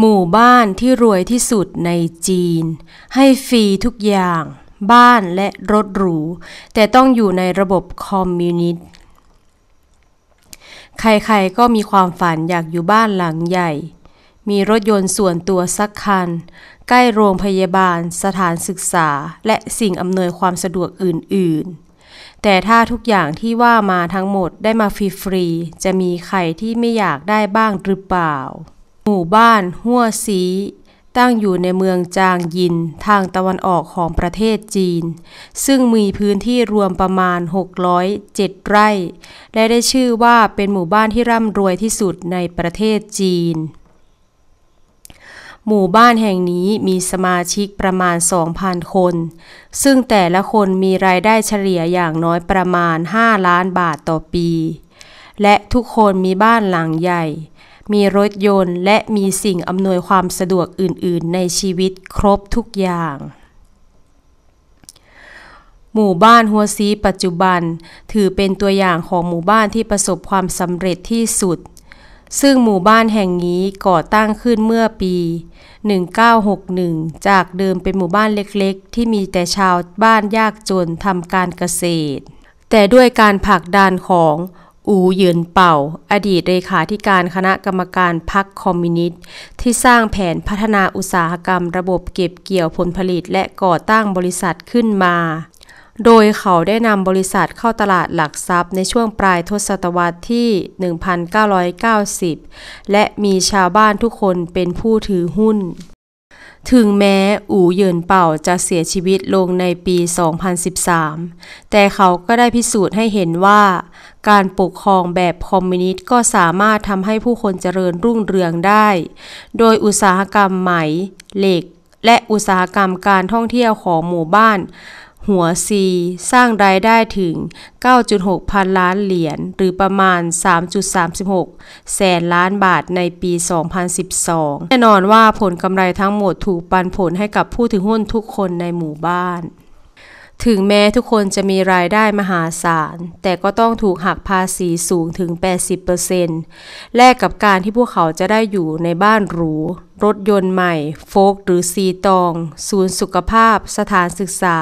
หมู่บ้านที่รวยที่สุดในจีน ให้ฟรีทุกอย่าง บ้านและรถหรูแต่ต้องอยู่ในระบบคอมมิวนิสต์ใครๆก็มีความฝัน อยากอยู่บ้านหลังใหญ่ มีรถยนต์ส่วนตัวสักคัน ใกล้โรงพยาบาลสถานศึกษาและสิ่งอำนวยความสะดวกอื่น ๆ แต่ถ้าทุกอย่างที่ว่ามาทั้งหมดได้มาฟรีๆจะมีใครที่ไม่อยากได้บ้างหรือเปล่าหมู่บ้านหัวซีตั้งอยู่ในเมืองจางยินทางตะวันออกของประเทศจีน ซึ่งมีพื้นที่รวมประมาณ607ไร่ และได้ชื่อว่าเป็นหมู่บ้านที่ร่ำรวยที่สุดในประเทศจีน หมู่บ้านแห่งนี้มีสมาชิกประมาณ 2,000 คน ซึ่งแต่ละคนมีรายได้เฉลี่ยอย่างน้อยประมาณ 5 ล้านบาทต่อปี และทุกคนมีบ้านหลังใหญ่มีรถยนต์และมีสิ่งอำนวยความสะดวกอื่น ๆ ในชีวิตครบทุกอย่าง หมู่บ้านหัวซีปัจจุบันถือเป็นตัวอย่างของหมู่บ้านที่ประสบความสำเร็จที่สุด ซึ่งหมู่บ้านแห่งนี้ก่อตั้งขึ้นเมื่อปี1961 จากเดิมเป็นหมู่บ้านเล็กๆ ที่มีแต่ชาวบ้านยากจนทำการเกษตร แต่ด้วยการผลักดันของอูเยินเป่า อดีตเลขาธิการคณะกรรมการพรรคคอมมิวนิสต์ที่สร้างแผนพัฒนาอุตสาหกรรมระบบเก็บเกี่ยวผลผลิตและก่อตั้งบริษัทขึ้นมา โดยเขาได้นำบริษัทเข้าตลาดหลักทรัพย์ในช่วงปลายทศตวรรษที่ 1990 และมีชาวบ้านทุกคนเป็นผู้ถือหุ้นถึงแม้ อูเยินเป่า จะเสียชีวิตลงในปี 2013 แต่เขาก็ได้พิสูจน์ให้เห็นว่า การปกครองแบบคอมมิวนิสต์ก็สามารถทำให้ผู้คนเจริญรุ่งเรืองได้ โดยอุตสาหกรรมไหมเหล็ก และอุตสาหกรรมการท่องเที่ยวของหมู่บ้านหัวซีสร้างรายได้ถึง 9.6 พันล้านเหรียญ หรือประมาณ 3.36 แสนล้านบาทในปี 2012 แน่นอนว่าผลกำไรทั้งหมดถูกปันผลให้กับผู้ถือหุ้นทุกคนในหมู่บ้านถึงแม้ทุกคนจะมีรายได้มหาศาลแต่ก็ต้องถูกหักภาษีสูงถึง 80%แลกกับการที่พวกเขาจะได้อยู่ในบ้านหรู รถยนต์ใหม่ โฟกหรือซีตอง ศูนย์สุขภาพ สถานศึกษา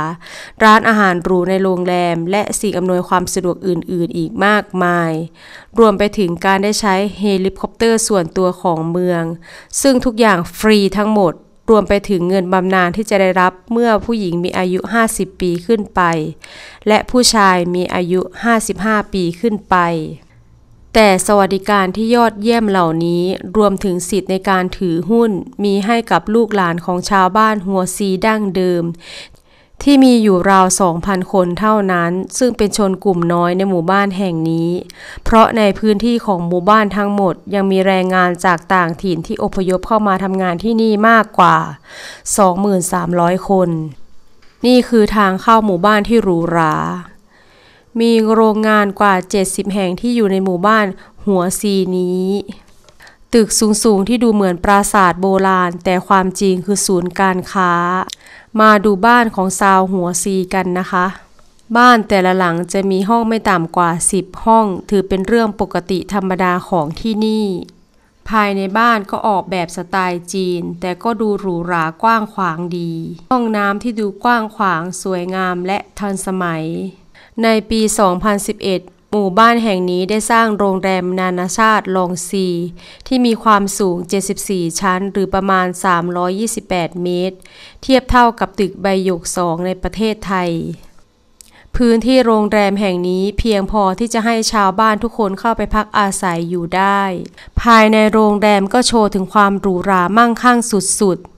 ร้านอาหารหรูในโรงแรมและสิ่งอำนวยความสะดวกอื่นๆ อีกมากมาย รวมไปถึงการได้ใช้เฮลิคอปเตอร์ ส่วนตัวของเมือง ซึ่งทุกอย่างฟรีทั้งหมดรวมไปถึงเงินบำนาญที่จะได้รับเมื่อผู้หญิงมีอายุ 50 ปีขึ้นไป และผู้ชายมีอายุ 55 ปีขึ้นไป แต่สวัสดิการที่ยอดเยี่ยมเหล่านี้รวมถึงสิทธิ์ในการถือหุ้น มีให้กับลูกหลานของชาวบ้านหัวซีดั้งเดิมที่มีอยู่ราวสองพันคนเท่านั้น ซึ่งเป็นชนกลุ่มน้อยในหมู่บ้านแห่งนี้ เพราะในพื้นที่ของหมู่บ้านทั้งหมดยังมีแรงงานจากต่างถิ่นที่อพยพเข้ามาทำงานที่นี่มากกว่า 2,300 คน นี่คือทางเข้าหมู่บ้านที่หรูหรา มีโรงงานกว่า 70 แห่งที่อยู่ในหมู่บ้านหัวซีนี้ ตึกสูงๆที่ดูเหมือนปราสาทโบราณ แต่ความจริงคือศูนย์การค้ามาดูบ้านของซาวหัวซีกันนะคะ บ้านแต่ละหลังจะมีห้องไม่ต่ำกว่า 10 ห้อง ถือเป็นเรื่องปกติธรรมดาของที่นี่ ภายในบ้านก็ออกแบบสไตล์จีน แต่ก็ดูหรูหรากว้างขวางดี ห้องน้ำที่ดูกว้างขวางสวยงามและทันสมัย ในปี 2011หมู่บ้านแห่งนี้ได้สร้างโรงแรมนานาชาติลองซีที่มีความสูง 74 ชั้นหรือประมาณ 328 เมตร เทียบเท่ากับตึกใบหยกสองในประเทศไทย พื้นที่โรงแรมแห่งนี้เพียงพอที่จะให้ชาวบ้านทุกคนเข้าไปพักอาศัยอยู่ได้ ภายในโรงแรมก็โชว์ถึงความหรูหรามั่งคั่งสุดๆ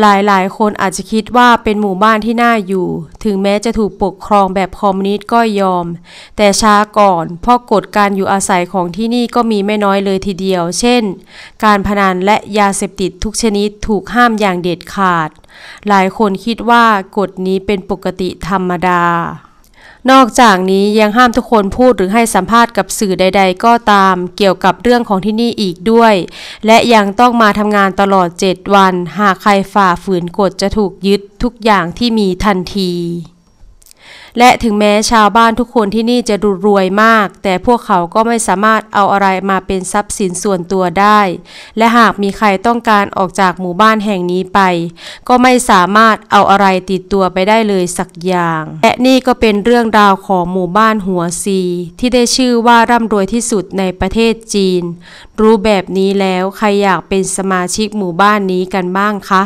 หลายๆ คนอาจจะคิดว่าเป็นหมู่บ้านที่น่าอยู่ ถึงแม้จะถูกปกครองแบบคอมมิวนิสต์ก็ยอม แต่ช้าก่อน เพราะกฎการอยู่อาศัยของที่นี่ก็มีไม่น้อยเลยทีเดียว เช่น การพนันและยาเสพติดทุกชนิดถูกห้ามอย่างเด็ดขาด หลายคนคิดว่ากฎนี้เป็นปกติธรรมดานอกจากนี้ยังห้ามทุกคนพูดหรือให้สัมภาษณ์กับสื่อใดๆก็ตามเกี่ยวกับเรื่องของที่นี่อีกด้วย และยังต้องมาทำงานตลอด 7วันหากใครฝ่าฝืนกฎจะถูกยึดทุกอย่างที่มีทันทีและถึงแม้ชาวบ้านทุกคนที่นี่จะดูรวยมาก แต่พวกเขาก็ไม่สามารถเอาอะไรมาเป็นทรัพย์สินส่วนตัวได้ และหากมีใครต้องการออกจากหมู่บ้านแห่งนี้ไป ก็ไม่สามารถเอาอะไรติดตัวไปได้เลยสักอย่าง และนี่ก็เป็นเรื่องราวของหมู่บ้านหัวซี ที่ได้ชื่อว่าร่ำรวยที่สุดในประเทศจีน รู้แบบนี้แล้วใครอยากเป็นสมาชิกหมู่บ้านนี้กันบ้างคะ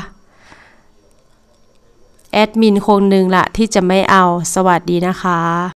แอดมินคงหนึ่งละที่จะไม่เอาสวัสดีนะคะ